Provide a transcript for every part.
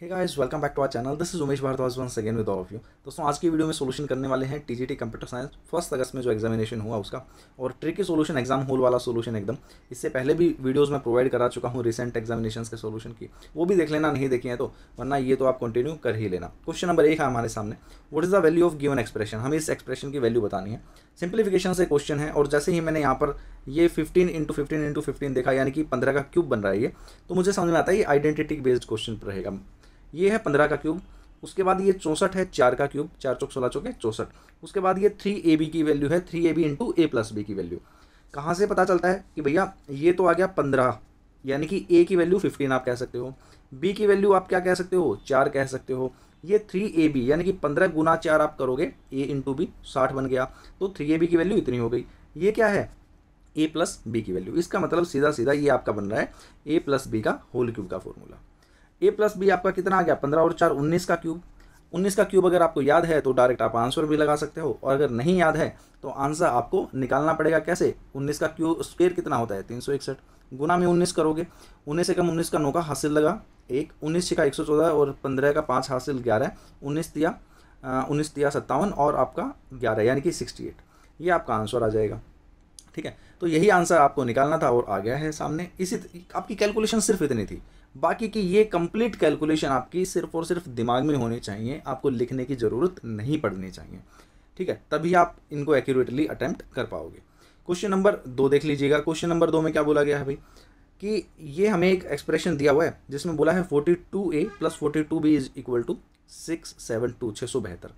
Hey guys welcome back to our channel this is Umesh Bhardwaj once again with of you दोस्तों आज की वीडियो में सोल्यूशन करने वाले हैं TGT computer science first August में जो एग्जामिनेशन हुआ उसका और ट्रिकी सॉल्यूशन एग्जाम होल वाला सॉल्यूशन एकदम इससे पहले भी वीडियोज मैं प्रोवाइड करा चुका हूँ रिसेंट एग्जामिनेशन के सोल्यूशन की वो भी देख लेना नहीं देखी है तो वरना ये तो आप कंटिन्यू कर ही लेना क्वेश्चन नंबर एक है हमारे सामने what is the value of given expression हमें इस एक्सप्रेशन की वैल्यू बतानी है सिंप्लीफिकेशन से क्वेश्चन है और जैसे ही मैंने यहाँ पर ये fifteen into fifteen into fifteen देखा यानी कि पंद्रह का क्यूब बन रहा है ये तो मुझे समझ में आता है ये आइडेंटिटी बेस्ड क्वेश्चन रहेगा ये है पंद्रह का क्यूब उसके बाद ये चौंसठ है चार का क्यूब चार चौक सोलह चौके चौंसठ उसके बाद ये थ्री ए बी की वैल्यू है three A B into A plus B की वैल्यू कहाँ से पता चलता है कि भैया ये तो आ गया पंद्रह यानी कि ए की वैल्यू फिफ्टीन आप कह सकते हो बी की वैल्यू आप क्या कह सकते हो चार कह सकते हो ये थ्री ए बी यानी कि पंद्रह गुना चार आप करोगे ए इंटू बी साठ बन गया तो थ्री ए बी की वैल्यू इतनी हो गई ये क्या है ए प्लस बी की वैल्यू इसका मतलब सीधा सीधा ये आपका बन रहा है ए प्लस बी का होल क्यूब का फॉर्मूला ए प्लस बी आपका कितना आ गया पंद्रह और चार उन्नीस का क्यूब उन्नीस का क्यूब अगर आपको याद है तो डायरेक्ट आप आंसर भी लगा सकते हो और अगर नहीं याद है तो आंसर आपको निकालना पड़ेगा कैसे उन्नीस का क्यूब स्क्वेयर कितना होता है तीन सौ इकसठ गुना में उन्नीस करोगे उन्नीस से कम उन्नीस का नौका हासिल लगा एक उन्नीस छिका एक सौ चौदह और पंद्रह का पाँच हासिल ग्यारह उन्नीस दिया उन्नीस दिया सत्तावन और आपका ग्यारह यानी कि सिक्सटी एट ये आपका आंसर आ जाएगा ठीक है तो यही आंसर आपको निकालना था और आ गया है सामने इसी आपकी कैलकुलेशन सिर्फ इतनी थी बाकी की ये कंप्लीट कैलकुलेशन आपकी सिर्फ और सिर्फ दिमाग में होनी चाहिए आपको लिखने की ज़रूरत नहीं पड़नी चाहिए ठीक है तभी आप इनको एक्यूरेटली अटैम्प्ट कर पाओगे क्वेश्चन नंबर दो देख लीजिएगा क्वेश्चन नंबर दो में क्या बोला गया है भाई कि ये हमें एक एक्सप्रेशन दिया हुआ है जिसमें बोला है forty two A plus forty two B is equal to six seven two छः सौ बेहतर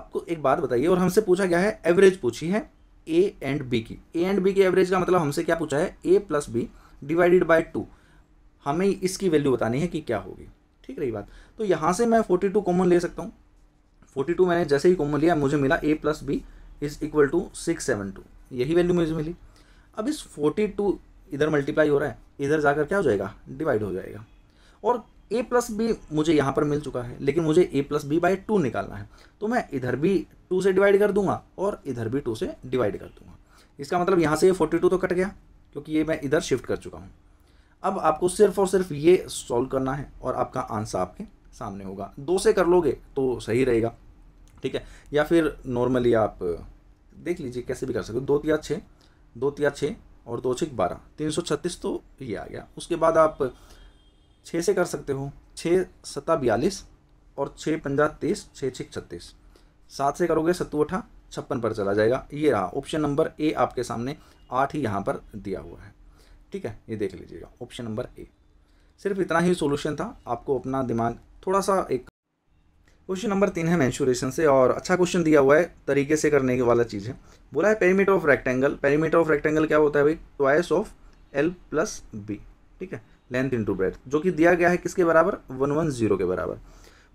आपको एक बात बताइए और हमसे पूछा गया है एवरेज पूछी है ए एंड बी की ए एंड बी की एवरेज का मतलब हमसे क्या पूछा है A plus B divided by two हमें इसकी वैल्यू बतानी है कि क्या होगी ठीक रही बात तो यहाँ से मैं फोर्टी टू कॉमन ले सकता हूँ फोर्टी टू मैंने जैसे ही कॉमन लिया मुझे मिला A plus B is equal to six seven two यही वैल्यू मुझे मिली अब इस फोर्टी टू इधर मल्टीप्लाई हो रहा है इधर जाकर क्या हो जाएगा डिवाइड हो जाएगा और ए प्लस बी मुझे यहाँ पर मिल चुका है लेकिन मुझे A plus B by two निकालना है तो मैं इधर भी टू से डिवाइड कर दूंगा और इधर भी टू से डिवाइड कर दूंगा इसका मतलब यहाँ से ये फोर्टी टू तो कट गया क्योंकि ये मैं इधर शिफ्ट कर चुका हूँ अब आपको सिर्फ और सिर्फ ये सॉल्व करना है और आपका आंसर आपके सामने होगा दो से कर लोगे तो सही रहेगा ठीक है या फिर नॉर्मली आप देख लीजिए कैसे भी कर सकते हो दो तिया छः दो तिया छः और दो छिक बारह तीन सौ छत्तीस तो ये आ गया उसके बाद आप छः से कर सकते हो छः सत्ता बयालीस और छः पंजा तीस छः छिक छत्तीस सात से करोगे सत्तू अठा छप्पन पर चला जाएगा ये रहा ऑप्शन नंबर ए आपके सामने आठ ही यहाँ पर दिया हुआ है ठीक है ये देख लीजिएगा ऑप्शन नंबर ए सिर्फ इतना ही सोल्यूशन था आपको अपना दिमाग थोड़ा सा एक क्वेश्चन नंबर तीन है मैंशोरेशन से और अच्छा क्वेश्चन दिया हुआ है तरीके से करने के वाला चीज़ है बोला है perimeter of rectangle perimeter of rectangle क्या होता है भाई twice of L plus B ठीक है लेंथ इंटू ब्रेथ जो कि दिया गया है किसके बराबर वन वन जीरो के बराबर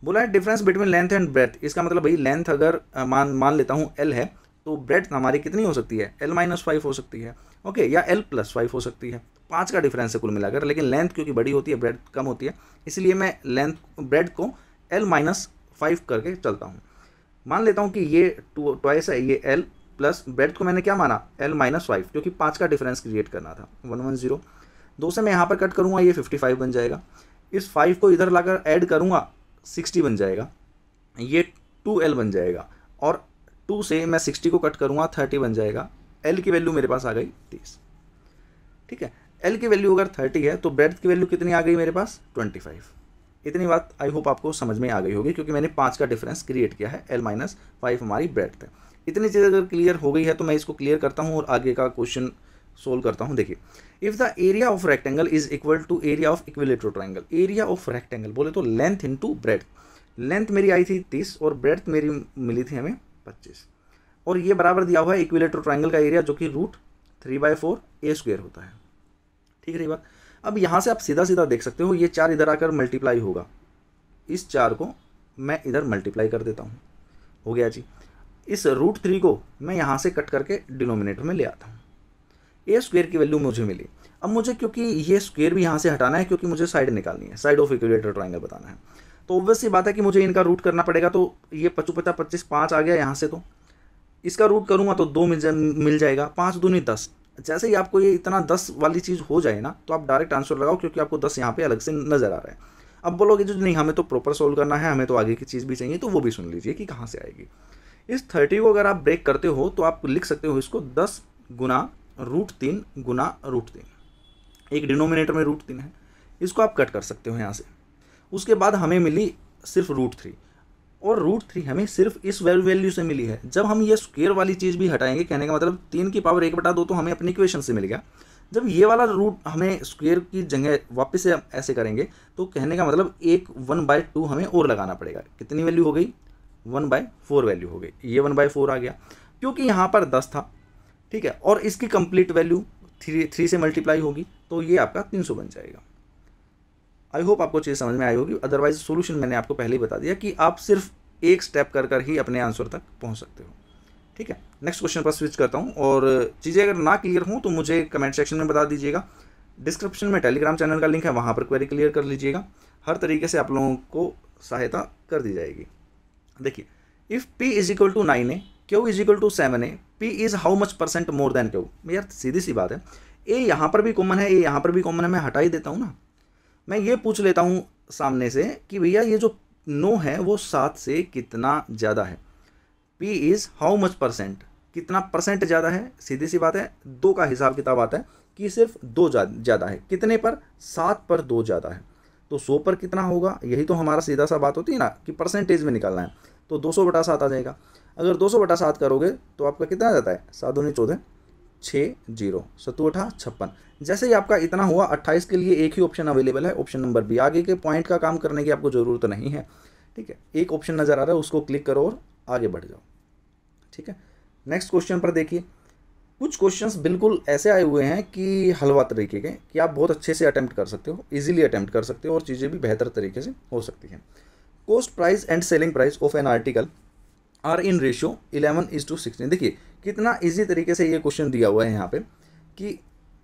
बोला है difference between length and breadth इसका मतलब भाई लेंथ अगर मान मान लेता हूँ एल है तो ब्रेथ हमारी कितनी हो सकती है एल माइनस फाइव हो सकती है ओके या एल प्लस फाइव हो सकती है पाँच का डिफरेंस है कुल मिलाकर लेकिन लेंथ क्योंकि बड़ी होती है ब्रेड कम होती है इसलिए मैं लेंथ ब्रेड को एल माइनस फाइव करके चलता हूँ मान लेता हूँ कि ये टू ट्वाइस है ये एल प्लस ब्रेड को मैंने क्या माना एल माइनस फाइव क्योंकि पाँच का डिफरेंस क्रिएट करना था वन वन जीरो दो से मैं यहाँ पर कट करूँगा ये फिफ्टी फाइव बन जाएगा इस फाइव को इधर लाकर ऐड करूँगा सिक्सटी बन जाएगा ये टू एल बन जाएगा और टू से मैं सिक्सटी को कट करूँगा थर्टी बन जाएगा एल की वैल्यू मेरे पास आ गई तीस ठीक है एल की वैल्यू अगर थर्टी है तो ब्रेथ की वैल्यू कितनी आ गई मेरे पास ट्वेंटी फाइव इतनी बात आई होप आपको समझ में आ गई होगी क्योंकि मैंने पाँच का डिफरेंस क्रिएट किया है एल माइनस फाइव हमारी ब्रेथ है इतनी चीज़ अगर क्लियर हो गई है तो मैं इसको क्लियर करता हूँ और आगे का क्वेश्चन सोल्व करता हूँ देखिए if the area of rectangle is equal to area of equilateral triangle area of rectangle बोले तो लेंथ टू ब्रेथ लेंथ मेरी आई थी तीस और ब्रेथ मेरी मिली थी हमें पच्चीस और ये बराबर दिया हुआ है इक्विलेटर ट्राइंगल का एरिया जो कि root three by four A square होता है ठीक रही बात अब यहाँ से आप सीधा सीधा देख सकते हो ये चार इधर आकर मल्टीप्लाई होगा इस चार को मैं इधर मल्टीप्लाई कर देता हूँ हो गया जी इस रूट थ्री को मैं यहाँ से कट करके डिनोमिनेटर में ले आता हूँ ए स्क्वेयर की वैल्यू मुझे मिली अब मुझे क्योंकि ये स्क्वेयर भी यहाँ से हटाना है क्योंकि मुझे साइड निकालनी है साइड ऑफ इक्विलेटर ट्राइंगल बताना है तो ऑब्वियस बात है कि मुझे इनका रूट करना पड़ेगा तो ये पचू पचास पच्चीस पाँच आ गया यहाँ से तो इसका रूट करूँगा तो दो मिल मिल जाएगा पाँच दूनी दस जैसे ही आपको ये इतना दस वाली चीज़ हो जाए ना तो आप डायरेक्ट आंसर लगाओ क्योंकि आपको दस यहाँ पे अलग से नज़र आ रहा है अब बोलोगे जो नहीं हमें तो प्रॉपर सोल्व करना है हमें तो आगे की चीज़ भी चाहिए तो वो भी सुन लीजिए कि कहाँ से आएगी इस थर्टी को अगर आप ब्रेक करते हो तो आप लिख सकते हो इसको दस गुना रूट तीन गुना रूट तीन एक डिनोमिनेटर में रूट तीन है इसको आप कट कर सकते हो यहाँ से उसके बाद हमें मिली सिर्फ रूट थ्री और रूट थ्री हमें सिर्फ इस वैल्यू वैल्यू से मिली है जब हम ये स्क्वेयर वाली चीज़ भी हटाएंगे कहने का मतलब तीन की पावर एक बटा दो तो हमें अपनी इक्वेशन से मिल गया जब ये वाला रूट हमें स्क्वेयर की जगह वापस से ऐसे करेंगे तो कहने का मतलब एक वन बाय टू हमें और लगाना पड़ेगा कितनी वैल्यू हो गई वन बाय फोर वैल्यू हो गई ये वन बाय फोर आ गया क्योंकि यहाँ पर दस था ठीक है और इसकी कंप्लीट वैल्यू थ्री थ्री से मल्टीप्लाई होगी तो ये आपका तीन सौ बन जाएगा आई होप आपको चीज़ समझ में आई होगी अदरवाइज सोल्यूशन मैंने आपको पहले ही बता दिया कि आप सिर्फ एक स्टेप कर कर ही अपने आंसर तक पहुँच सकते हो ठीक है नेक्स्ट क्वेश्चन पर स्विच करता हूँ और चीज़ें अगर ना क्लियर हों तो मुझे कमेंट सेक्शन में बता दीजिएगा डिस्क्रिप्शन में टेलीग्राम चैनल का लिंक है वहाँ पर क्वेरी क्लियर कर लीजिएगा हर तरीके से आप लोगों को सहायता कर दी जाएगी देखिए if P is equal to nine A Q is equal to seven A P is how much percent more than Q यार सीधी सी बात है ए यहाँ पर भी कॉमन है ए यहाँ पर भी कॉमन है मैं हटा ही देता हूँ ना मैं ये पूछ लेता हूँ सामने से कि भैया ये जो नो है वो सात से कितना ज़्यादा है P is how much percent कितना परसेंट ज़्यादा है सीधी सी बात है दो का हिसाब किताब आता है कि सिर्फ दो ज़्यादा है कितने पर सात पर दो ज़्यादा है तो सौ पर कितना होगा यही तो हमारा सीधा सा बात होती है ना कि परसेंटेज में निकालना है तो दो सौ बटा सात आ जाएगा अगर दो सौ बटा सात करोगे तो आपका कितना जाता है सात दो चौदह छः जीरो अठा छप्पन जैसे ही आपका इतना हुआ अट्ठाईस के लिए एक ही ऑप्शन अवेलेबल है ऑप्शन नंबर बी आगे के पॉइंट का काम करने की आपको ज़रूरत नहीं है ठीक है एक ऑप्शन नज़र आ रहा है उसको क्लिक करो और आगे बढ़ जाओ ठीक है नेक्स्ट क्वेश्चन पर देखिए कुछ क्वेश्चंस बिल्कुल ऐसे आए हुए हैं कि हलवा तरीके के कि आप बहुत अच्छे से अटैम्प्ट कर सकते हो इजीली अटैम्प्ट कर सकते हो और चीज़ें भी बेहतर तरीके से हो सकती हैं cost price and selling price of an article are in ratio eleven is to sixteen देखिए कितना इजी तरीके से ये क्वेश्चन दिया हुआ है यहाँ पे कि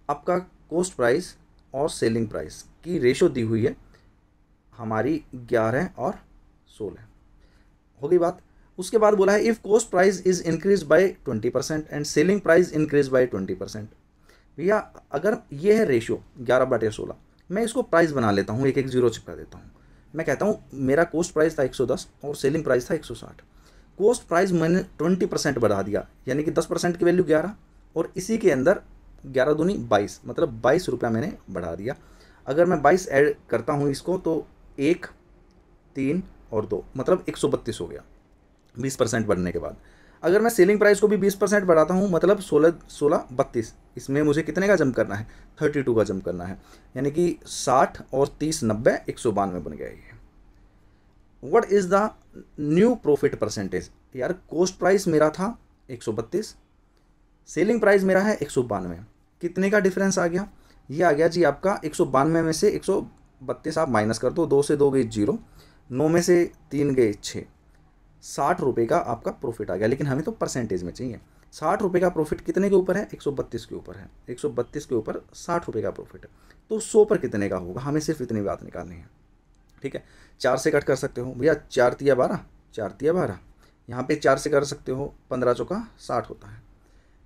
आपका कोस्ट प्राइस और सेलिंग प्राइस की रेशो दी हुई है हमारी ग्यारह और सोलह हो गई बात उसके बाद बोला है if cost price is increase by twenty percent and selling price increase by twenty percent भैया अगर ये है रेशियो ग्यारह बटे सोलह मैं इसको प्राइस बना लेता हूँ एक एक जीरो चिपका देता हूँ मैं कहता हूँ मेरा कोस्ट प्राइस था एक सौ दस और सेलिंग प्राइस था एक सौ साठ कोस्ट प्राइस मैंने ट्वेंटी परसेंट बढ़ा दिया यानी कि दस परसेंट की वैल्यू ग्यारह और इसी के अंदर ग्यारह दूनी बाईस मतलब बाईस रुपया मैंने बढ़ा दिया अगर मैं बाईस ऐड करता हूँ इसको तो एक तीन और दो मतलब एक सौ बत्तीस हो गया बीस परसेंट बढ़ने के बाद अगर मैं सेलिंग प्राइस को भी बीस परसेंट बढ़ाता हूँ मतलब सोलह सोलह बत्तीस इसमें मुझे कितने का जम करना है थर्टी टू का जम करना है यानी कि साठ और तीस नब्बे एक सौ बानवे बन गया ये what is the new profit percentage यार कॉस्ट प्राइस मेरा था एक सौ बत्तीस सेलिंग प्राइस मेरा है एक सौ बानवे कितने का डिफरेंस आ गया ये आ गया जी आपका एक सौ बानवे में से एक सौ बत्तीस आप माइनस कर दो दो से दो गई जीरो नौ में से तीन गए छः साठ रुपये का आपका प्रॉफिट आ गया लेकिन हमें तो परसेंटेज में चाहिए साठ रुपये का प्रॉफिट कितने के ऊपर है एक सौ बत्तीस के ऊपर है एक सौ बत्तीस के ऊपर साठ रुपये का प्रॉफिट है तो सौ पर कितने का होगा हमें सिर्फ इतनी बात निकालनी है ठीक है चार से कट कर सकते हो भैया चार तिया बारह चार तिया बारह यहाँ पे चार से कर सकते हो पंद्रह चौका साठ होता है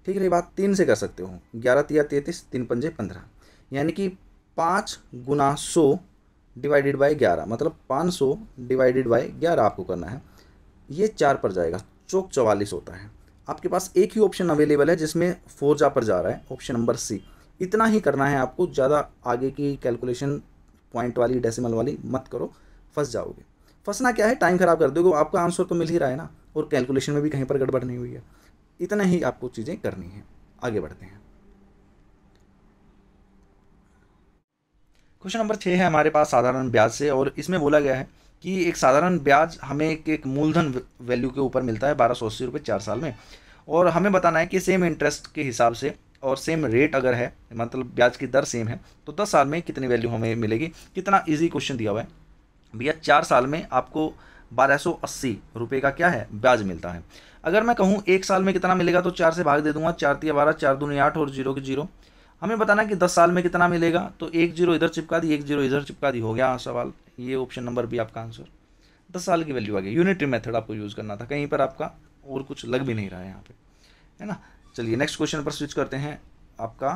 ठीक रही बात तीन से कर सकते हो ग्यारह तिया तैंतीस तीन पंजे पंद्रह यानी कि पाँच गुना सौ डिवाइडेड बाई ग्यारह मतलब पाँच सौ डिवाइडेड बाई ग्यारह आपको करना है ये चार पर जाएगा चौक चौवालीस होता है आपके पास एक ही ऑप्शन अवेलेबल है जिसमें फोर जा पर जा रहा है ऑप्शन नंबर सी इतना ही करना है आपको ज़्यादा आगे की कैलकुलेशन पॉइंट वाली डेसिमल वाली मत करो फंस जाओगे फंसना क्या है टाइम ख़राब कर दोगे आपका आंसर तो मिल ही रहा है ना और कैलकुलेशन में भी कहीं पर गड़बड़ नहीं हुई है इतना ही आपको चीज़ें करनी है आगे बढ़ते हैं क्वेश्चन नंबर छः है हमारे पास साधारण ब्याज से और इसमें बोला गया है कि एक साधारण ब्याज हमें एक, एक मूलधन वैल्यू के ऊपर मिलता है बारह सौ अस्सी रुपये चार साल में और हमें बताना है कि सेम इंटरेस्ट के हिसाब से और सेम रेट अगर है मतलब ब्याज की दर सेम है तो दस साल में कितनी वैल्यू हमें मिलेगी कितना ईजी क्वेश्चन दिया हुआ है भैया चार साल में आपको बारह सौ अस्सी रुपये का क्या है ब्याज मिलता है अगर मैं कहूँ एक साल में कितना मिलेगा तो चार से भाग दे दूंगा चार तीन बारह चार दूनी आठ और जीरो के जीरो हमें बताना कि दस साल में कितना मिलेगा तो एक जीरो इधर चिपका दी एक जीरो इधर चिपका दी हो गया सवाल ये ऑप्शन नंबर भी आपका आंसर दस साल की वैल्यू आ गई यूनिटरी मेथड आपको यूज़ करना था कहीं पर आपका और कुछ लग भी नहीं रहा है यहाँ पे है ना चलिए नेक्स्ट क्वेश्चन पर स्विच करते हैं आपका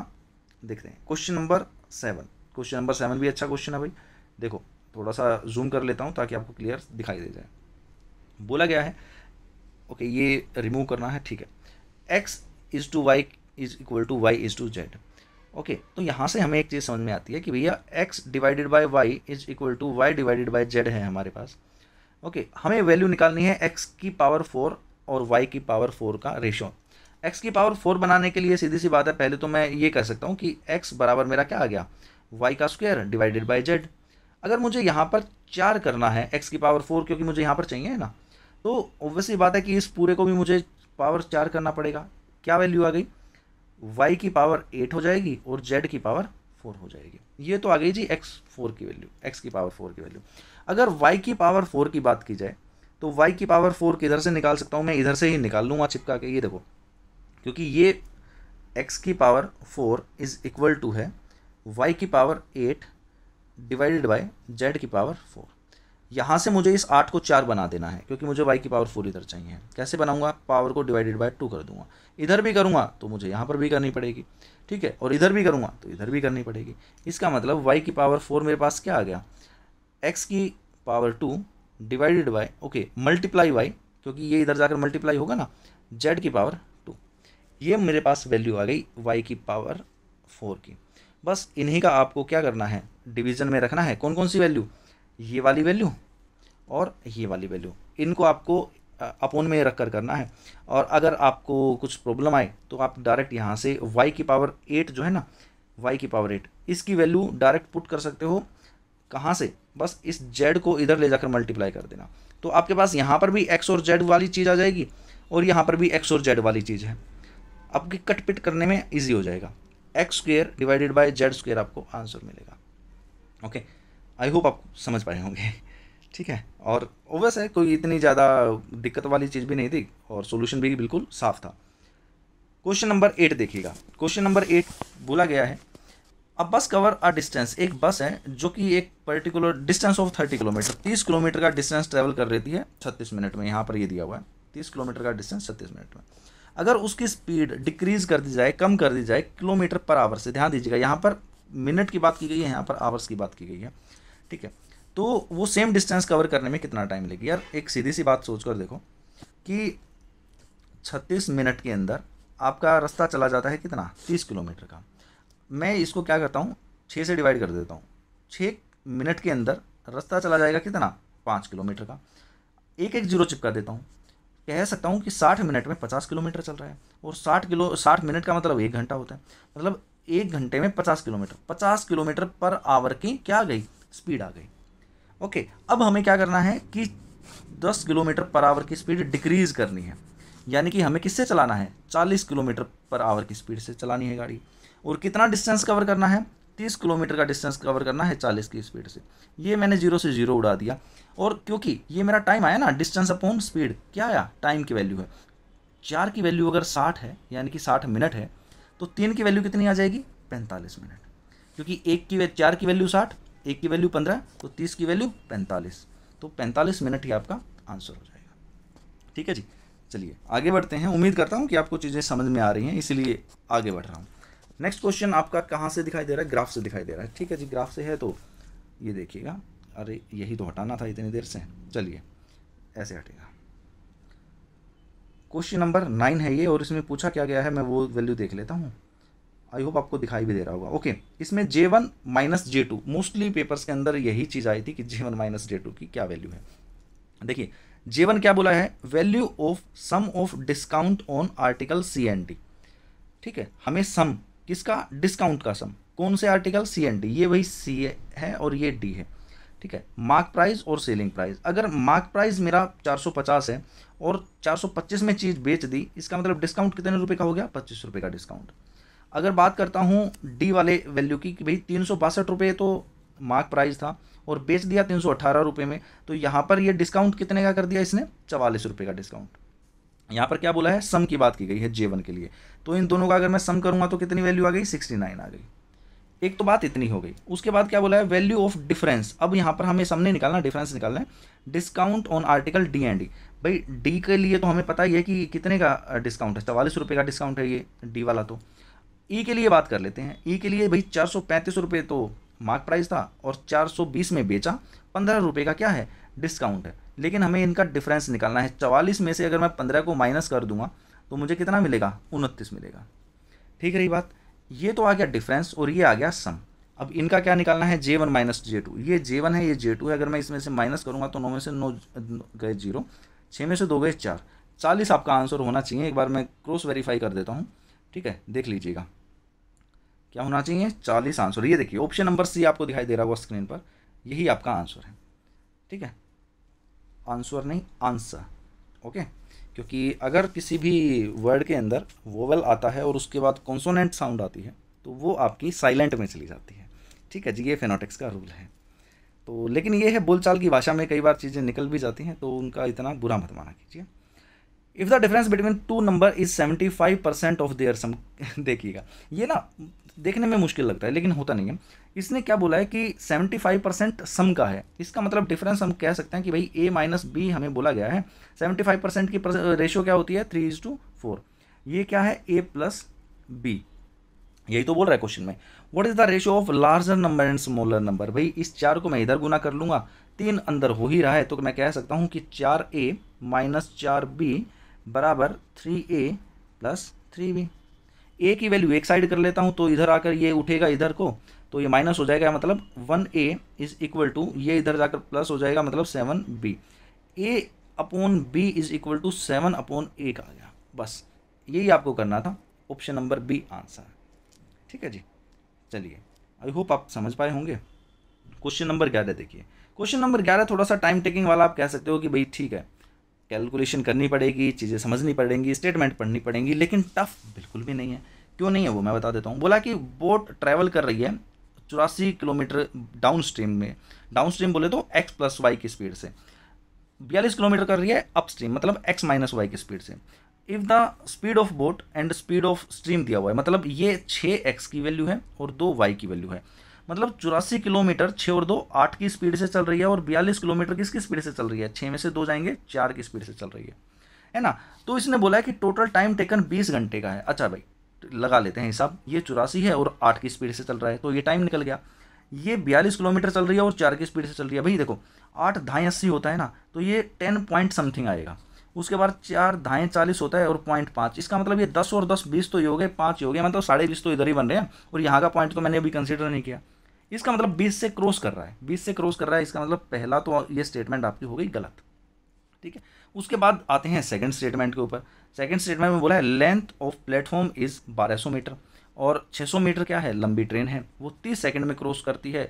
देखते हैं question number seven question number seven भी अच्छा क्वेश्चन है भाई देखो थोड़ा सा जूम कर लेता हूँ ताकि आपको क्लियर दिखाई दे जाए बोला गया है ओके ये रिमूव करना है ठीक है x is to y is equal to y is to z okay तो यहाँ से हमें एक चीज़ समझ में आती है कि भैया x divided by y is equal to y divided by z है हमारे पास ओके okay, हमें वैल्यू निकालनी है एक्स की पावर फोर और वाई की पावर फोर का रेशो एक्स की पावर फोर बनाने के लिए सीधी सी बात है पहले तो मैं ये कह सकता हूँ कि एक्स बराबर मेरा क्या आ गया वाई का स्क्वायर डिवाइडेड बाई जेड अगर मुझे यहाँ पर चार करना है एक्स की पावर फोर क्योंकि मुझे यहाँ पर चाहिए है ना तो ऑब्वियसली बात है कि इस पूरे को भी मुझे पावर चार करना पड़ेगा क्या वैल्यू आ गई वाई की पावर एट हो जाएगी और जेड की पावर फोर हो जाएगी ये तो आ गई जी एक्स फोर की वैल्यू एक्स की पावर फोर की वैल्यू अगर वाई की पावर फोर की बात की जाए तो वाई की पावर फोर किधर से निकाल सकता हूँ मैं इधर से ही निकाल लूँगा चिपका के ये देखो क्योंकि ये x की power four is equal to है y की power eight divided by z की पावर फोर यहाँ से मुझे इस आठ को चार बना देना है क्योंकि मुझे y की पावर फोर इधर चाहिए कैसे बनाऊंगा पावर को डिवाइडेड बाय टू कर दूंगा इधर भी करूँगा तो मुझे यहाँ पर भी करनी पड़ेगी ठीक है और इधर भी करूँगा तो इधर भी करनी पड़ेगी इसका मतलब वाई की पावर फोर मेरे पास क्या आ गया एक्स की power two divided by okay multiply y क्योंकि ये इधर जाकर मल्टीप्लाई होगा ना जेड की पावर ये मेरे पास वैल्यू आ गई वाई की पावर फोर की बस इन्हीं का आपको क्या करना है डिवीज़न में रखना है कौन कौन सी वैल्यू ये वाली वैल्यू और ये वाली वैल्यू इनको आपको अपोन में रख कर करना है और अगर आपको कुछ प्रॉब्लम आए तो आप डायरेक्ट यहाँ से वाई की पावर एट जो है ना वाई की पावर एट इसकी वैल्यू डायरेक्ट पुट कर सकते हो कहाँ से बस इस जेड को इधर ले जाकर मल्टीप्लाई कर देना तो आपके पास यहाँ पर भी एक्स और जेड वाली चीज़ आ जाएगी और यहाँ पर भी एक्स और जेड वाली चीज़ है आपकी कटपिट करने में ईजी हो जाएगा x square divided by z square आपको आंसर मिलेगा ओके आई होप आप समझ पाए होंगे ठीक है और ओवस है कोई इतनी ज़्यादा दिक्कत वाली चीज़ भी नहीं थी और सोल्यूशन भी बिल्कुल साफ था क्वेश्चन नंबर एट देखिएगा क्वेश्चन नंबर एट बोला गया है अब बस कवर अ डिस्टेंस एक बस है जो कि एक particular distance of thirty kilometre तीस किलोमीटर का डिस्टेंस ट्रेवल कर रही है छत्तीस मिनट में यहाँ पर ये दिया हुआ है तीस किलोमीटर का डिस्टेंस छत्तीस मिनट में अगर उसकी स्पीड डिक्रीज़ कर दी जाए कम कर दी जाए किलोमीटर पर आवर से ध्यान दीजिएगा यहाँ पर मिनट की बात की गई है यहाँ पर आवर्स की बात की गई है ठीक है तो वो सेम डिस्टेंस कवर करने में कितना टाइम लगेगा यार एक सीधी सी बात सोच कर देखो कि छत्तीस मिनट के अंदर आपका रास्ता चला जाता है कितना तीस किलोमीटर का मैं इसको क्या करता हूँ छः से डिवाइड कर देता हूँ छः मिनट के अंदर रास्ता चला जाएगा कितना पाँच किलोमीटर का एक एक जीरो चिपका देता हूँ कह सकता हूँ कि साठ मिनट में पचास किलोमीटर चल रहा है और साठ किलो साठ मिनट का मतलब एक घंटा होता है मतलब एक घंटे में पचास किलोमीटर पचास किलोमीटर पर आवर की क्या आ गई स्पीड आ गई ओके अब हमें क्या करना है कि दस किलोमीटर पर आवर की स्पीड डिक्रीज करनी है यानी कि हमें किससे चलाना है चालीस किलोमीटर पर आवर की स्पीड से चलानी है गाड़ी और कितना डिस्टेंस कवर करना है तीस किलोमीटर का डिस्टेंस कवर करना है चालीस की स्पीड से ये मैंने जीरो से जीरो उड़ा दिया और क्योंकि ये मेरा टाइम आया ना डिस्टेंस अपॉन स्पीड क्या आया टाइम की वैल्यू है चार की वैल्यू अगर साठ है यानी कि साठ मिनट है तो तीन की वैल्यू कितनी आ जाएगी पैंतालीस मिनट क्योंकि एक की चार की वैल्यू साठ एक की वैल्यू पंद्रह तो तीस की वैल्यू पैंतालीस तो पैंतालीस मिनट ही आपका आंसर हो जाएगा ठीक है जी चलिए आगे बढ़ते हैं उम्मीद करता हूँ कि आपको चीज़ें समझ में आ रही हैं इसलिए आगे बढ़ रहा हूँ नेक्स्ट क्वेश्चन आपका कहाँ से दिखाई दे रहा है ग्राफ से दिखाई दे रहा है ठीक है जी ग्राफ से है तो ये देखिएगा अरे यही तो हटाना था इतनी देर से चलिए ऐसे हटेगा क्वेश्चन नंबर नाइन है ये और इसमें पूछा क्या गया है मैं वो वैल्यू देख लेता हूँ आई होप आपको दिखाई भी दे रहा होगा ओके इसमें J one minus J two mostly papers के अंदर यही चीज़ आई थी कि J one minus J two की क्या वैल्यू है देखिए जे वन क्या बोला है value of sum of discount on article C and D ठीक है हमें सम इसका डिस्काउंट का सम कौन से आर्टिकल सी एंड डी ये वही सी है और ये डी है ठीक है मार्क प्राइस और सेलिंग प्राइस अगर मार्क प्राइस मेरा 450 है और 425 में चीज़ बेच दी इसका मतलब डिस्काउंट कितने रुपए का हो गया पच्चीस रुपये का डिस्काउंट अगर बात करता हूँ डी वाले वैल्यू की कि भाई तीन सौ बासठ रुपये तो मार्क प्राइस था और बेच दिया तीन सौ रुपये में तो यहाँ पर ये डिस्काउंट कितने का कर दिया इसने चवालीस रुपये का डिस्काउंट यहाँ पर क्या बोला है सम की बात की गई है जे के लिए तो इन दोनों का अगर मैं सम करूँगा तो कितनी वैल्यू आ गई सिक्सटी नाइन आ गई एक तो बात इतनी हो गई उसके बाद क्या बोला है वैल्यू ऑफ डिफरेंस अब यहाँ पर हमें सामने निकालना डिफरेंस निकालना है discount on article D and D भाई डी के लिए तो हमें पता ही है कि कितने का डिस्काउंट है चवालीस रुपये का डिस्काउंट है ये डी वाला तो ई e के लिए बात कर लेते हैं ई e के लिए भाई चार सौ पैंतीस रुपये तो मार्क प्राइस था और चार सौ बीस में बेचा पंद्रह रुपये का क्या है डिस्काउंट है लेकिन हमें इनका डिफरेंस निकालना है चवालीस में से अगर मैं पंद्रह को माइनस कर दूंगा तो मुझे कितना मिलेगा उनतीस मिलेगा ठीक रही बात ये तो आ गया डिफरेंस और ये आ गया सम अब इनका क्या निकालना है J one minus J two ये जे वन है ये जे टू है अगर मैं इसमें से माइनस करूँगा तो नौ में से नौ गए जीरो छः में से दो गए चार चालीस आपका आंसर होना चाहिए एक बार मैं क्रॉस वेरीफाई कर देता हूँ ठीक है देख लीजिएगा क्या होना चाहिए चालीस आंसर ये देखिए ऑप्शन नंबर सी आपको दिखाई दे रहा होगा स्क्रीन पर यही आपका आंसर है ठीक है आंसर नहीं आंसर ओके क्योंकि अगर किसी भी वर्ड के अंदर वोवल आता है और उसके बाद कॉन्सोनेंट साउंड आती है तो वो आपकी साइलेंट में चली जाती है ठीक है जी ये फेनोटिक्स का रूल है तो लेकिन ये है बोलचाल की भाषा में कई बार चीज़ें निकल भी जाती हैं तो उनका इतना बुरा मत माना कीजिए if the difference between two number is seventy five percent of their sum देखिएगा ये ना देखने में मुश्किल लगता है लेकिन होता नहीं है इसने क्या बोला है कि 75 परसेंट सम का है इसका मतलब डिफरेंस हम कह सकते हैं कि भाई ए माइनस बी हमें बोला गया है 75 परसेंट की रेशियो क्या होती है थ्री इज टू फोर ये क्या है ए प्लस बी यही तो बोल रहा है क्वेश्चन में what is the ratio of larger number and smaller number भाई इस चार को मैं इधर गुना कर लूंगा तीन अंदर हो ही रहा है तो मैं कह सकता हूँ कि चार ए माइनस चार बी बराबर three a plus three b a की वैल्यू एक साइड कर लेता हूँ तो इधर आकर ये उठेगा इधर को तो ये माइनस हो जाएगा मतलब one a is equal to ये इधर जाकर प्लस हो जाएगा मतलब seven b a upon b is equal to seven upon a का आ गया बस यही आपको करना था ऑप्शन नंबर बी आंसर ठीक है जी चलिए आई होप आप समझ पाए होंगे क्वेश्चन नंबर ग्यारह देखिए क्वेश्चन नंबर ग्यारह थोड़ा सा टाइम टेकिंग वाला आप कह सकते हो कि भाई ठीक है कैलकुलेशन करनी पड़ेगी चीज़ें समझनी पड़ेंगी स्टेटमेंट पढ़नी पड़ेंगी लेकिन टफ बिल्कुल भी नहीं है क्यों नहीं है वो मैं बता देता हूँ बोला कि बोट ट्रैवल कर रही है चौरासी किलोमीटर डाउन स्ट्रीम में डाउन स्ट्रीम बोले तो एक्स प्लस वाई की स्पीड से बयालीस किलोमीटर कर रही है अप स्ट्रीम मतलब एक्स माइनस वाई की स्पीड से if the speed of boat and speed of stream दिया हुआ है मतलब ये छः एक्स की वैल्यू है और दो वाई की वैल्यू है मतलब चौरासी किलोमीटर छः और दो आठ की स्पीड से चल रही है और बयालीस किलोमीटर किसकी स्पीड से चल रही है छः में से दो जाएंगे चार की स्पीड से चल रही है है ना तो इसने बोला है कि टोटल टाइम टेकन बीस घंटे का है अच्छा भाई लगा लेते हैं हिसाब ये चौरासी है और आठ की स्पीड से चल रहा है तो ये टाइम निकल गया ये बयालीस किलोमीटर चल रही है और चार की स्पीड से चल रही है भाई देखो आठ ढाई अस्सी होता है ना तो ये टेन पॉइंट समथिंग आएगा उसके बाद चार ढाई चालीस होता है और पॉइंट पाँच इसका मतलब ये दस और दस बीस तो ये हो गए पाँच ही हो गए मतलब साढ़े बीस तो इधर ही बन रहे हैं और यहाँ का पॉइंट तो मैंने अभी कंसिडर नहीं किया इसका मतलब बीस से क्रॉस कर रहा है बीस से क्रॉस कर रहा है इसका मतलब पहला तो ये स्टेटमेंट आपकी हो गई गलत ठीक है उसके बाद आते हैं सेकंड स्टेटमेंट के ऊपर सेकंड स्टेटमेंट में बोला है length of platform is 1200 metre और 600 मीटर क्या है लंबी ट्रेन है वो 30 सेकंड में क्रॉस करती है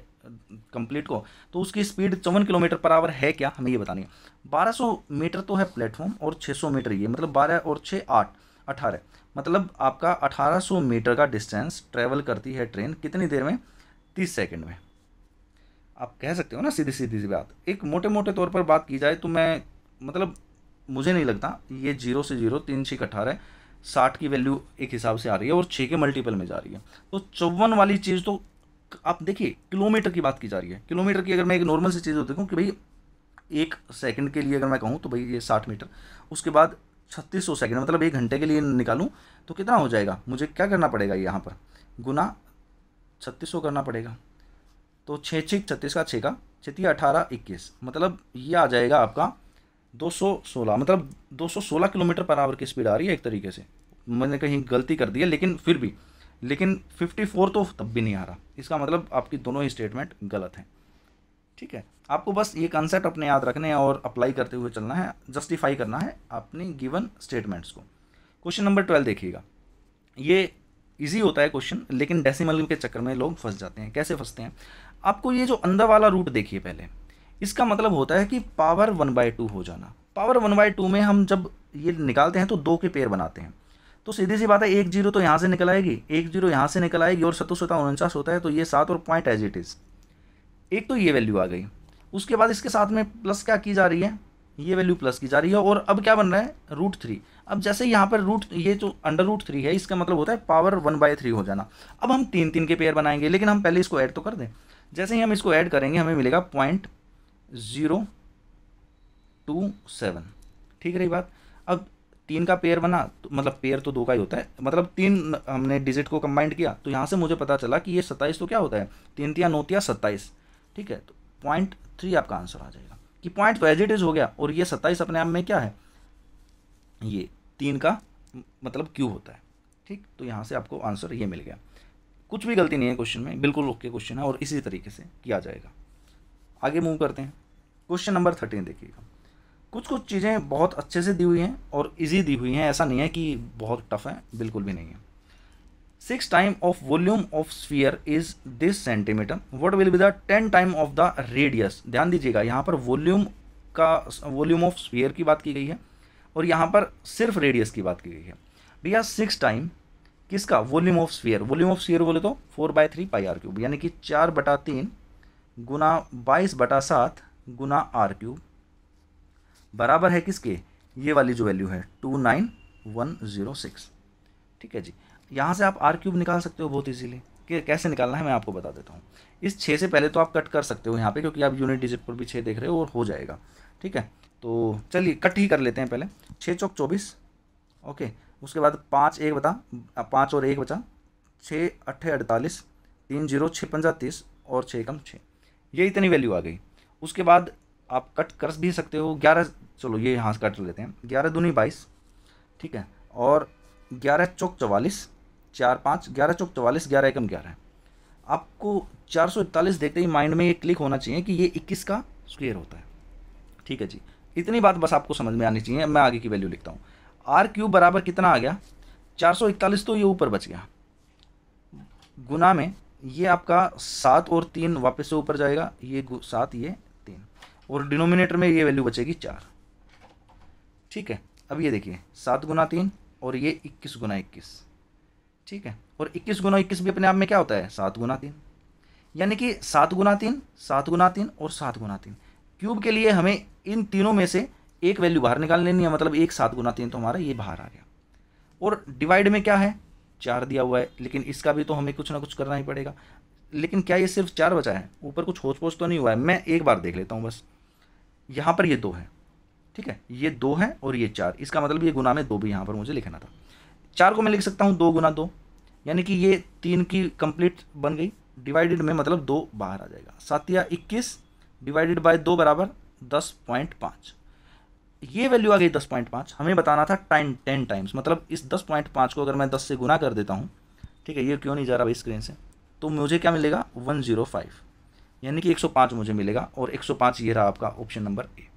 कंप्लीट को तो उसकी स्पीड चौवन किलोमीटर पर आवर है क्या हमें ये बतानी है 1200 मीटर तो है प्लेटफॉर्म और 600 मीटर ये मतलब 12 और 6 आठ अठारह मतलब आपका 1800 मीटर का डिस्टेंस ट्रेवल करती है ट्रेन कितनी देर में तीस सेकेंड में आप कह सकते हो ना सीधी सीधी सी बात एक मोटे मोटे तौर पर बात की जाए तो मैं मतलब मुझे नहीं लगता ये जीरो से जीरो तीन छः अठारह साठ की वैल्यू एक हिसाब से आ रही है और छः के मल्टीपल में जा रही है तो चौवन वाली चीज़ तो आप देखिए किलोमीटर की बात की जा रही है किलोमीटर की अगर मैं एक नॉर्मल सी चीज़ देखूँ कि भाई एक सेकंड के लिए अगर मैं कहूँ तो भाई ये साठ मीटर उसके बाद छत्तीस सौ सेकेंड मतलब एक घंटे के लिए निकालूँ तो कितना हो जाएगा मुझे क्या करना पड़ेगा यहाँ पर गुना छत्तीस सौ करना पड़ेगा तो छः छः छत्तीस का छः का छत्तीस अठारह इक्कीस मतलब ये आ जाएगा आपका 216 मतलब 216 किलोमीटर पर आवर की स्पीड आ रही है एक तरीके से मैंने कहीं गलती कर दी है लेकिन फिर भी लेकिन 54 तो तब भी नहीं आ रहा इसका मतलब आपकी दोनों ही स्टेटमेंट गलत हैं ठीक है आपको बस ये कंसेप्ट अपने याद रखने और अप्लाई करते हुए चलना है जस्टिफाई करना है अपनी गिवन स्टेटमेंट्स को क्वेश्चन नंबर ट्वेल्व देखिएगा ये इजी होता है क्वेश्चन लेकिन डेसिमल के चक्कर में लोग फंस जाते हैं कैसे फंसते हैं आपको ये जो अंदर वाला रूट देखिए पहले इसका मतलब होता है कि पावर वन बाई टू हो जाना पावर वन बाई टू में हम जब ये निकालते हैं तो दो के पेयर बनाते हैं तो सीधी सी बात है एक जीरो तो यहाँ से निकल आएगी एक जीरो यहाँ से निकल आएगी और सत्तर सत्ता उनचास होता है तो ये सात और पॉइंट एज इट इज़ एक तो ये वैल्यू आ गई उसके बाद इसके साथ में प्लस क्या की जा रही है ये वैल्यू प्लस की जा रही है और अब क्या बन रहा है रूट थ्री अब जैसे यहाँ पर रूट ये जो अंडर रूट थ्री है इसका मतलब होता है पावर वन बाय थ्री हो जाना अब हम तीन तीन के पेयर बनाएंगे लेकिन हम पहले इसको ऐड तो कर दें जैसे ही हम इसको ऐड करेंगे हमें मिलेगा पॉइंट ज़ीरो टू सेवन ठीक रही बात अब तीन का पेयर बना तो मतलब पेयर तो दो का ही होता है मतलब तीन हमने डिजिट को कंबाइंड किया तो यहाँ से मुझे पता चला कि ये सत्ताईस तो क्या होता है तीन तिया नोतिया सत्ताईस ठीक है तो पॉइंट थ्री आपका आंसर आ जाएगा कि पॉइंट तो एज इट इज़ हो गया और ये सत्ताईस अपने आप में क्या है ये तीन का मतलब क्यू होता है ठीक तो यहाँ से आपको आंसर ये मिल गया कुछ भी गलती नहीं है क्वेश्चन में बिल्कुल ओके क्वेश्चन है और इसी तरीके से किया जाएगा आगे मूव करते हैं क्वेश्चन नंबर थर्टीन देखिएगा कुछ कुछ चीज़ें बहुत अच्छे से दी हुई हैं और इजी दी हुई हैं ऐसा नहीं है कि बहुत टफ है बिल्कुल भी नहीं है six time of volume of sphere is this centimetre what will be the ten time of the radius ध्यान दीजिएगा यहाँ पर वॉल्यूम का वॉल्यूम ऑफ स्फीयर की बात की गई है और यहाँ पर सिर्फ रेडियस की बात की गई है भैया सिक्स टाइम किसका volume of sphere volume of sphere बोले तो four by three pi r cube यानी कि चार बटा तीन गुना बाईस बटा सात गुना आर क्यूब बराबर है किसके ये वाली जो वैल्यू है two nine one zero six ठीक है जी यहाँ से आप आर क्यूब निकाल सकते हो बहुत ईजीली कि कैसे निकालना है मैं आपको बता देता हूँ इस छः से पहले तो आप कट कर सकते हो यहाँ पे क्योंकि आप यूनिट डिजिट पर भी छः देख रहे हो और हो जाएगा ठीक है तो चलिए कट ही कर लेते हैं पहले छः चौक चौबीस ओके उसके बाद पाँच एक बता पाँच और एक बचा छः अट्ठे अड़तालीस तीन जीरो छः पंजा तीस और छः कम छः ये इतनी वैल्यू आ गई उसके बाद आप कट कर भी सकते हो ग्यारह चलो ये यहाँ से कट लेते हैं ग्यारह दूनी बाईस ठीक है और ग्यारह चौक चवालीस चार पाँच ग्यारह चौक चवालीस ग्यारह एकम ग्यारह आपको चार सौ इकतालीस देखते ही माइंड में ये क्लिक होना चाहिए कि ये इक्कीस का स्क्वेयर होता है ठीक है जी इतनी बात बस आपको समझ में आनी चाहिए मैं आगे की वैल्यू लिखता हूँ आर क्यूब बराबर कितना आ गया चार सौ इकतालीस तो ये ऊपर बच गया गुना में ये आपका सात और तीन वापस से ऊपर जाएगा ये सात ये और डिनोमिनेटर में ये वैल्यू बचेगी चार ठीक है अब ये देखिए सात गुना तीन और ये इक्कीस गुना इक्कीस ठीक है और इक्कीस गुना इक्कीस भी अपने आप में क्या होता है सात गुना तीन यानी कि सात गुना तीन सात गुना तीन और सात गुना तीन क्यूब के लिए हमें इन तीनों में से एक वैल्यू बाहर निकाल लेनी है मतलब एक सात गुना तीन तो हमारा ये बाहर आ गया और डिवाइड में क्या है चार दिया हुआ है लेकिन इसका भी तो हमें कुछ ना कुछ करना ही पड़ेगा लेकिन क्या ये सिर्फ चार बचा है ऊपर कुछ होच पोच तो नहीं हुआ है मैं एक बार देख लेता हूँ बस यहाँ पर ये दो है ठीक है ये दो है और ये चार इसका मतलब ये गुना में दो भी यहाँ पर मुझे लिखना था चार को मैं लिख सकता हूँ दो गुना दो यानी कि ये तीन की कंप्लीट बन गई डिवाइडेड में मतलब दो बाहर आ जाएगा सात या इक्कीस डिवाइडेड बाय दो बराबर दस पॉइंट पाँच ये वैल्यू आ गई दस पॉइंट पाँच हमें बताना था टाइम टेन टाइम्स मतलब इस दस पॉइंट पाँच को अगर मैं दस से गुना कर देता हूँ ठीक है ये क्यों नहीं जा रहा भाई स्क्रीन से तो मुझे क्या मिलेगा वन जीरो फाइव यानी कि 105 मुझे मिलेगा और 105 ये रहा आपका ऑप्शन नंबर ए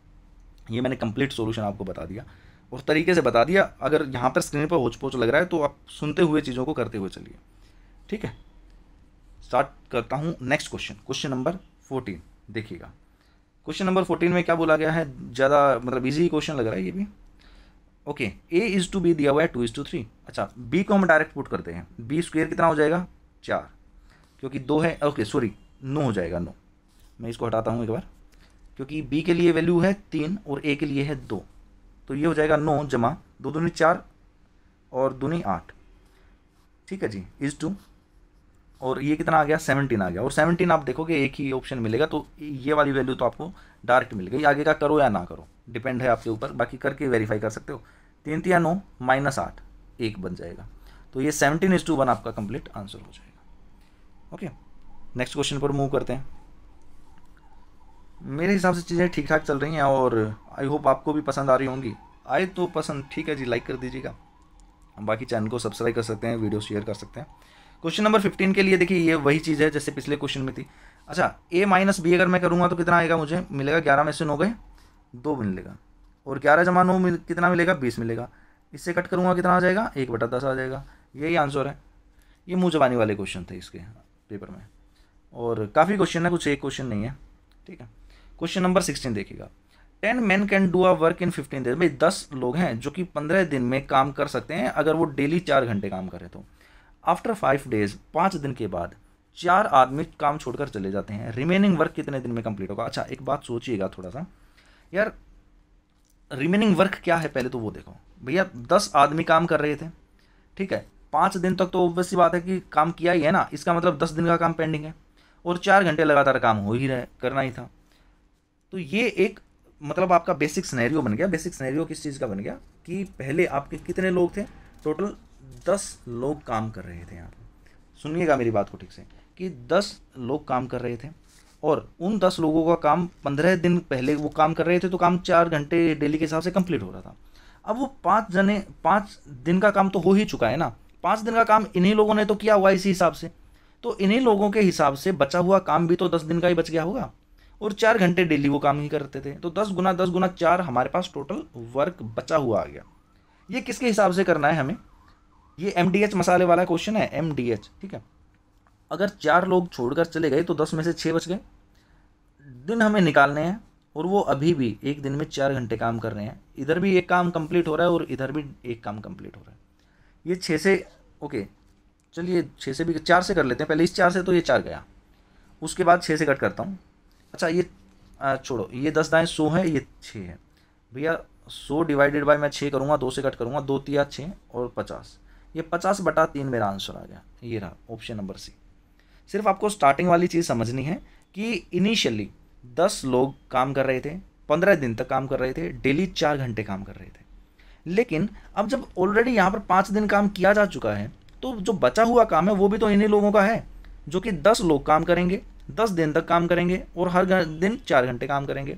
ये मैंने कंप्लीट सॉल्यूशन आपको बता दिया और तरीके से बता दिया अगर यहाँ पर स्क्रीन पर होच पोच लग रहा है तो आप सुनते हुए चीज़ों को करते हुए चलिए ठीक है स्टार्ट करता हूँ next question question number fourteen देखिएगा क्वेश्चन नंबर फोर्टीन में क्या बोला गया है ज़्यादा मतलब ईजी क्वेश्चन लग रहा है ये भी okay a is to b दिया हुआ है टू इज़ टू थ्री अच्छा बी को हम डायरेक्ट पुट करते हैं बी स्क्वेयर कितना हो जाएगा चार क्योंकि दो है ओके सॉरी नो हो जाएगा नो मैं इसको हटाता हूँ एक बार क्योंकि बी के लिए वैल्यू है तीन और ए के लिए है दो तो ये हो जाएगा नौ जमा दो दूनी चार और दूनी आठ ठीक है जी इज टू और ये कितना आ गया सेवनटीन आ गया और सेवनटीन आप देखोगे एक ही ऑप्शन मिलेगा तो ये वाली वैल्यू तो आपको डायरेक्ट मिल गई आगे का करो या ना करो डिपेंड है आपके ऊपर बाकी करके वेरीफाई कर सकते हो तीन तीन नौ माइनस आठ एक बन जाएगा तो ये सेवनटीन इज टू वन आपका कंप्लीट आंसर हो जाएगा ओके okay? नेक्स्ट क्वेश्चन पर मूव करते हैं मेरे हिसाब से चीज़ें ठीक ठाक चल रही हैं और आई होप आपको भी पसंद आ रही होंगी आए तो पसंद ठीक है जी लाइक कर दीजिएगा बाकी चैनल को सब्सक्राइब कर सकते हैं वीडियो शेयर कर सकते हैं क्वेश्चन नंबर फिफ्टीन के लिए देखिए ये वही चीज़ है जैसे पिछले क्वेश्चन में थी अच्छा ए माइनस बी अगर मैं करूँगा तो कितना आएगा मुझे मिलेगा ग्यारह में से नौ गए दो मिलेगा और ग्यारह जमा नौ मिल कितना मिलेगा बीस मिलेगा इससे कट करूँगा कितना आ जाएगा एक बटा दस आ जाएगा यही आंसर है ये मुँह जबानी वाले क्वेश्चन थे इसके पेपर में और काफ़ी क्वेश्चन है कुछ एक क्वेश्चन नहीं है ठीक है क्वेश्चन नंबर सिक्सटीन देखिएगा ten man can do a work in fifteen days भाई दस लोग हैं जो कि पंद्रह दिन में काम कर सकते हैं अगर वो डेली चार घंटे काम करें तो आफ्टर फाइव डेज पाँच दिन के बाद चार आदमी काम छोड़कर चले जाते हैं रिमेनिंग वर्क कितने दिन में कंप्लीट होगा अच्छा एक बात सोचिएगा थोड़ा सा यार रिमेनिंग वर्क क्या है पहले तो वो देखो भैया दस आदमी काम कर रहे थे ठीक है पाँच दिन तक तो ऑब्वियस सी बात है कि काम किया ही है ना इसका मतलब दस दिन का काम पेंडिंग है और चार घंटे लगातार काम हो ही रहा करना ही था तो ये एक मतलब आपका बेसिक स्नैरियो बन गया बेसिक स्नैरियो किस चीज़ का बन गया कि पहले आपके कितने लोग थे टोटल दस लोग काम कर रहे थे यहाँ पर सुनिएगा मेरी बात को ठीक से कि दस लोग काम कर रहे थे और उन दस लोगों का काम पंद्रह दिन पहले वो काम कर रहे थे तो काम चार घंटे डेली के हिसाब से कंप्लीट हो रहा था अब वो पाँच जने पाँच दिन का काम तो हो ही चुका है ना पाँच दिन का काम इन्हीं लोगों ने तो किया हुआ इसी हिसाब से तो इन्हीं लोगों के हिसाब से बचा हुआ काम भी तो दस दिन का ही बच गया होगा और चार घंटे डेली वो काम ही करते थे तो दस गुना दस गुना चार हमारे पास टोटल वर्क बचा हुआ आ गया ये किसके हिसाब से करना है हमें ये एम डी एच मसाले वाला क्वेश्चन है एम डी एच ठीक है अगर चार लोग छोड़कर चले गए तो दस में से छः बच गए दिन हमें निकालने हैं और वो अभी भी एक दिन में चार घंटे काम कर रहे हैं इधर भी एक काम कंप्लीट हो रहा है और इधर भी एक काम कंप्लीट हो रहा है ये छः से ओके चलिए छः से भी चार से कर लेते हैं पहले इस चार से तो ये चार गया उसके बाद छः से कट करता हूँ अच्छा ये छोड़ो ये दस दाएँ सौ है ये छः है भैया सौ डिवाइडेड बाई मैं छः करूँगा दो से कट करूँगा दो तिया छः और पचास ये पचास बटा तीन मेरा आंसर आ गया ये रहा ऑप्शन नंबर सी सिर्फ आपको स्टार्टिंग वाली चीज़ समझनी है कि इनिशियली दस लोग काम कर रहे थे पंद्रह दिन तक काम कर रहे थे डेली चार घंटे काम कर रहे थे लेकिन अब जब ऑलरेडी यहाँ पर पाँच दिन काम किया जा चुका है तो जो बचा हुआ काम है वो भी तो इन्हीं लोगों का है जो कि दस लोग काम करेंगे दस दिन तक काम करेंगे और हर दिन चार घंटे काम करेंगे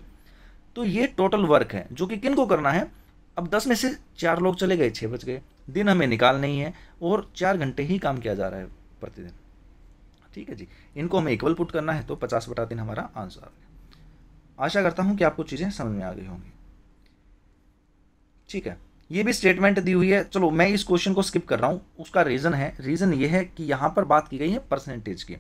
तो ये टोटल वर्क है जो कि किन को करना है अब दस में से चार लोग चले गए छः बज गए दिन हमें निकाल नहीं है और चार घंटे ही काम किया जा रहा है प्रतिदिन ठीक है जी इनको हमें इक्वल पुट करना है तो पचास बटा दिन हमारा आंसर आ गया आशा करता हूँ कि आपको चीज़ें समझ में आ गई होंगी ठीक है ये भी स्टेटमेंट दी हुई है चलो मैं इस क्वेश्चन को स्किप कर रहा हूँ उसका रीज़न है रीज़न ये है कि यहाँ पर बात की गई है परसेंटेज की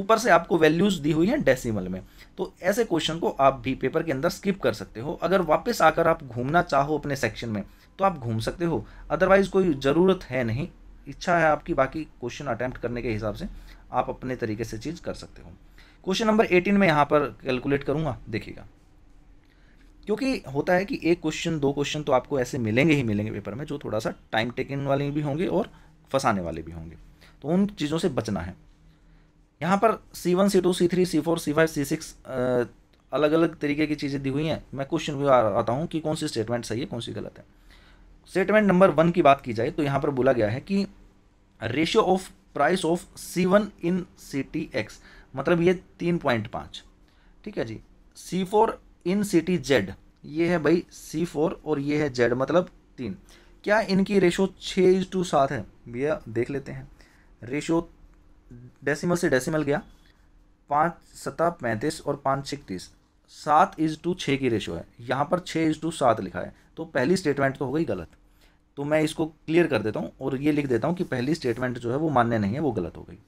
ऊपर से आपको वैल्यूज़ दी हुई हैं डेसिमल में तो ऐसे क्वेश्चन को आप भी पेपर के अंदर स्किप कर सकते हो अगर वापस आकर आप घूमना चाहो अपने सेक्शन में तो आप घूम सकते हो अदरवाइज़ कोई ज़रूरत है नहीं इच्छा है आपकी बाकी क्वेश्चन अटैम्प्ट करने के हिसाब से आप अपने तरीके से चीज़ कर सकते हो क्वेश्चन नंबर एटीन में यहाँ पर कैलकुलेट करूँगा देखिएगा क्योंकि होता है कि एक क्वेश्चन दो क्वेश्चन तो आपको ऐसे मिलेंगे ही मिलेंगे पेपर में जो थोड़ा सा टाइम टेकिंग वाले भी होंगे और फंसाने वाले भी होंगे तो उन चीज़ों से बचना है यहाँ पर C one C two C three C four C five C six अलग अलग तरीके की चीज़ें दी हुई हैं मैं क्वेश्चन भी आता हूँ कि कौन सी स्टेटमेंट सही है कौन सी गलत है स्टेटमेंट नंबर वन की बात की जाए तो यहाँ पर बोला गया है कि ratio of price of C one in city X मतलब ये तीन पॉइंट पाँच ठीक है जी C four in city Z ये है भाई सी फोर और ये है जेड मतलब तीन क्या इनकी रेशो छः इज टू सात है भैया देख लेते हैं रेशो डेसिमल से डेसिमल गया पाँच सता पैंतीस और पाँच छत्तीस सात इज टू छः की रेशो है यहाँ पर छः इज टू सात लिखा है तो पहली स्टेटमेंट तो हो गई गलत तो मैं इसको क्लियर कर देता हूँ और ये लिख देता हूँ कि पहली स्टेटमेंट जो है वो मान्य नहीं है वो गलत हो गई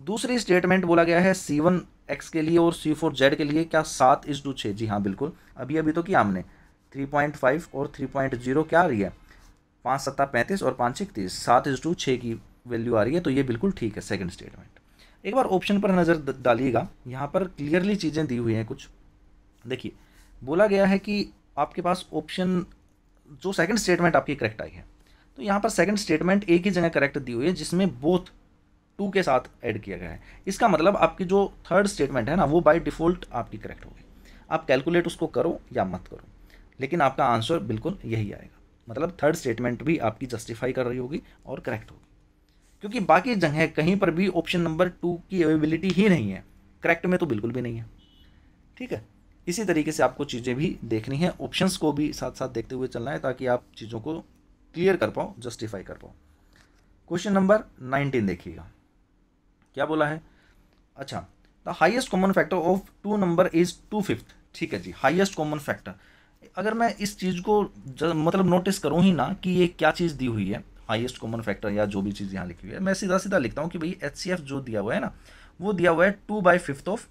दूसरी स्टेटमेंट बोला गया है सी वन एक्स के लिए और सी फोर जेड के लिए क्या सात इस टू छः जी हाँ बिल्कुल अभी अभी तो किया हमने थ्री पॉइंट फाइव और थ्री पॉइंट जीरो क्या आ रही है पाँच सत्ता पैंतीस और पाँच इकतीस सात इस टू छः की वैल्यू आ रही है तो ये बिल्कुल ठीक है सेकेंड स्टेटमेंट एक बार ऑप्शन पर नज़र डालिएगा यहाँ पर क्लियरली चीज़ें दी हुई हैं कुछ देखिए बोला गया है कि आपके पास ऑप्शन जो सेकंड स्टेटमेंट आपकी करेक्ट आई है तो यहाँ पर सेकंड स्टेटमेंट एक ही जगह करेक्ट दी हुई है जिसमें बोथ टू के साथ ऐड किया गया है इसका मतलब आपकी जो थर्ड स्टेटमेंट है ना वो बाय डिफ़ॉल्ट आपकी करेक्ट होगी आप कैलकुलेट उसको करो या मत करो लेकिन आपका आंसर बिल्कुल यही आएगा मतलब थर्ड स्टेटमेंट भी आपकी जस्टिफाई कर रही होगी और करेक्ट होगी क्योंकि बाकी जगह कहीं पर भी ऑप्शन नंबर टू की अवेबिलिटी ही नहीं है करेक्ट में तो बिल्कुल भी नहीं है ठीक है इसी तरीके से आपको चीज़ें भी देखनी है ऑप्शंस को भी साथ साथ देखते हुए चलना है ताकि आप चीज़ों को क्लियर कर पाओ जस्टिफाई कर पाओ क्वेश्चन नंबर नाइनटीन देखिएगा क्या बोला है अच्छा the highest common factor of two number is two fifth ठीक है जी हाइएस्ट कॉमन फैक्टर अगर मैं इस चीज़ को मतलब नोटिस करूँ ही ना कि ये क्या चीज़ दी हुई है हाइएस्ट कॉमन फैक्टर या जो भी चीज़ यहाँ लिखी हुई है मैं सीधा सीधा लिखता हूँ कि भाई एच जो दिया हुआ है ना वो दिया हुआ है two by fifth of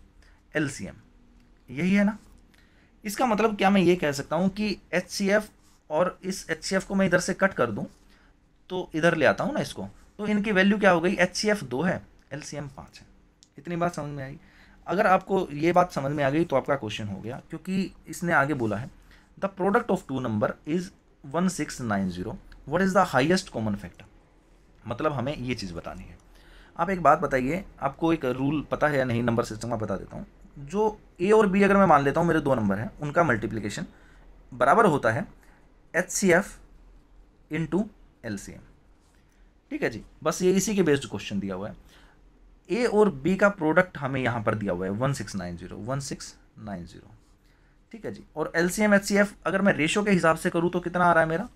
L यही है ना इसका मतलब क्या मैं ये कह सकता हूँ कि एच और इस एच को मैं इधर से कट कर दूँ तो इधर ले आता हूँ ना इसको तो इनकी वैल्यू क्या हो गई एच दो है एलसीएम पाँच है इतनी बात समझ में आई अगर आपको ये बात समझ में आ गई तो आपका क्वेश्चन हो गया क्योंकि इसने आगे बोला है the product of two number is one six nine zero what is the highest common factor मतलब हमें ये चीज़ बतानी है आप एक बात बताइए आपको एक रूल पता है या नहीं नंबर सिस्टम का बता देता हूँ जो ए और बी अगर मैं मान लेता हूँ मेरे दो नंबर हैं उनका मल्टीप्लिकेशन बराबर होता है H C F into L C M ठीक है जी बस ये इसी के बेस्ड क्वेश्चन दिया हुआ है ए और बी का प्रोडक्ट हमें यहाँ पर दिया हुआ है one six nine zero one six nine zero ठीक है जी और L C M H C F अगर मैं रेशो के हिसाब से करूँ तो कितना आ रहा है मेरा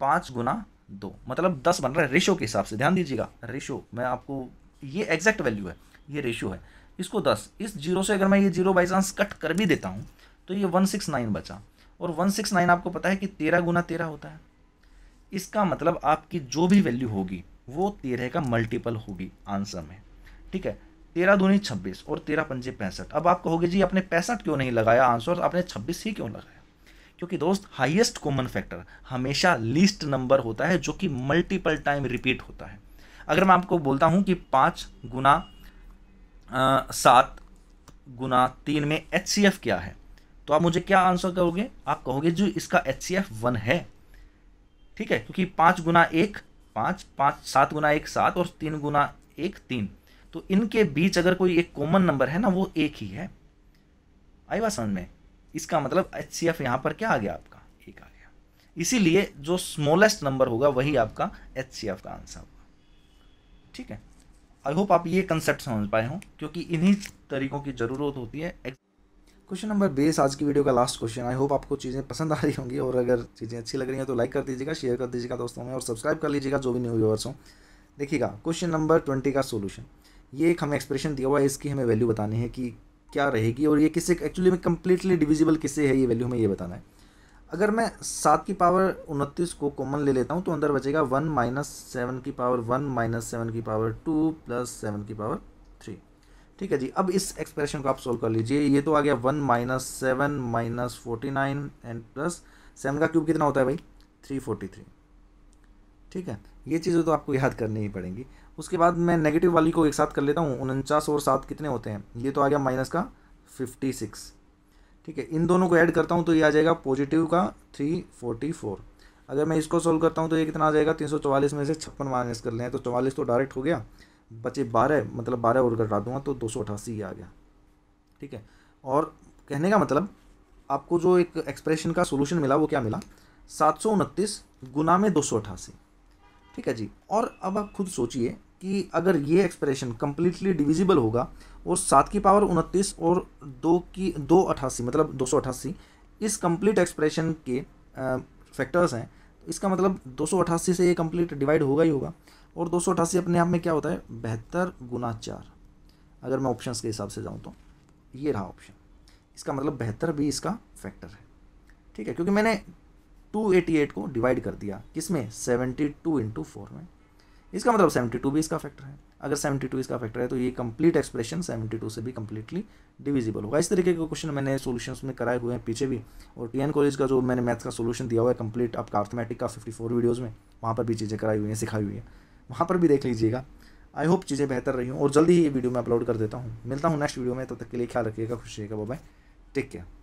पाँच गुना दो मतलब दस बन रहा है रेशो के हिसाब से ध्यान दीजिएगा रेशो मैं आपको ये एग्जैक्ट वैल्यू है ये रेशो है इसको दस इस जीरो से अगर मैं ये जीरो बाई चांस कट कर भी देता हूँ तो ये वन सिक्स नाइन बचा और वन सिक्स नाइन आपको पता है कि तेरह गुना तेरह होता है इसका मतलब आपकी जो भी वैल्यू होगी वो तेरह का मल्टीपल होगी आंसर में ठीक है तेरह दूनी छब्बीस और तेरह पंजे पैंसठ अब आप कहोगे जी आपने पैंसठ क्यों नहीं लगाया आंसर आपने छब्बीस ही क्यों लगाया क्योंकि दोस्त हाईएस्ट कॉमन फैक्टर हमेशा लीस्ट नंबर होता है जो कि मल्टीपल टाइम रिपीट होता है अगर मैं आपको बोलता हूँ कि पाँच गुना सात गुना तीन में एच क्या है तो आप मुझे क्या आंसर करोगे आप कहोगे जो इसका एच वन है ठीक है क्योंकि पाँच गुना एक पाँच पाँच सात गुना एक सात और तीन गुना एक तीन तो इनके बीच अगर कोई एक कॉमन नंबर है ना वो एक ही है आई बात समझ में इसका मतलब एच सी एफ यहाँ पर क्या आ गया आपका एक आ गया इसीलिए जो स्मॉलेस्ट नंबर होगा वही आपका एच सी एफ का आंसर होगा ठीक है आई होप आप ये कंसेप्ट समझ पाए हों क्योंकि इन्हीं तरीकों की ज़रूरत होती है क्वेश्चन नंबर बेस आज की वीडियो का लास्ट क्वेश्चन आई होप आपको चीज़ें पसंद आ रही होंगी और अगर चीज़ें अच्छी लग रही हैं तो लाइक कर दीजिएगा शेयर कर दीजिएगा दोस्तों में और सब्सक्राइब कर लीजिएगा जो भी न्यू व्यूवर्स हों देखिएगा क्वेश्चन नंबर ट्वेंटी का सोल्यूशन ये एक हमें एक्सप्रेशन दिया हुआ है इसकी हमें वैल्यू बतानी है कि क्या रहेगी और ये किसे एक्चुअली में कम्प्लीटली डिविजिबल किससे है ये वैल्यू हमें ये बताना है अगर मैं सात की पावर उनतीस को कॉमन ले लेता हूँ तो अंदर बचेगा वन माइनस सेवन की पावर वन माइनस सेवन की पावर टू प्लस सेवन की पावर ठीक है जी अब इस एक्सप्रेशन को आप सोल्व कर लीजिए ये तो आ गया one minus seven minus forty nine and plus seven का क्यूब कितना होता है भाई थ्री फोर्टी थ्री ठीक है ये चीज़ें तो आपको याद करनी ही पड़ेंगी उसके बाद मैं नेगेटिव वाली को एक साथ कर लेता हूँ उनचास और सात कितने होते हैं ये तो आ गया माइनस का फिफ्टी सिक्स ठीक है इन दोनों को ऐड करता हूँ तो ये आ जाएगा पॉजिटिव का थ्री फोर्टी फोर अगर मैं इसको सोल्व करता हूँ तो ये कितना आ जाएगा तीन सौ चौवालीस में से छप्पन माइनस कर लें तो चौवालीस तो डायरेक्ट हो गया बचे बारह मतलब बारह और कटा दूंगा तो दो सौ अठासी ही आ गया ठीक है और कहने का मतलब आपको जो एक एक्सप्रेशन का सोल्यूशन मिला वो क्या मिला सात सौ उनतीस गुना में दो सौ अठासी ठीक है जी और अब आप खुद सोचिए कि अगर ये एक्सप्रेशन कम्प्लीटली डिविजिबल होगा और सात की पावर उनतीस और दो की दो अठासी मतलब दो सौ अठासी इस कम्प्लीट एक्सप्रेशन के फैक्टर्स हैं तो इसका मतलब दो सौ अठासी से ये कम्प्लीट डिवाइड होगा ही होगा और दो अपने आप में क्या होता है बेहतर गुना चार अगर मैं ऑप्शंस के हिसाब से जाऊँ तो ये रहा ऑप्शन इसका मतलब बेहतर भी इसका फैक्टर है ठीक है क्योंकि मैंने 288 को डिवाइड कर दिया किस में सेवेंटी टू इंटू फोर में इसका मतलब 72 भी इसका फैक्टर है अगर 72 इसका फैक्टर है तो ये कंप्लीट एक्सप्रेशन 72 से भी कम्प्लीटली डिविजिबल होगा इस तरीके के क्वेश्चन मैंने सॉल्यूशंस में कराए हुए हैं पीछे भी और टी कॉलेज का जो मैंने मैथ्स का सोल्यूशन दिया हुआ है कंप्लीट आपका अर्थमेटिक का 54 वीडियोज़ में वहाँ पर भी चीज़ें कराई हुई हैं सिखाई हुई है वहाँ पर भी देख लीजिएगा आई होप चीज़ें बेहतर रही हूँ और जल्दी ही ये वीडियो मैं अपलोड कर देता हूँ मिलता हूँ नेक्स्ट वीडियो में तब तो तक के लिए ख्याल रखिएगा खुश रहिएगा बाय टेक केयर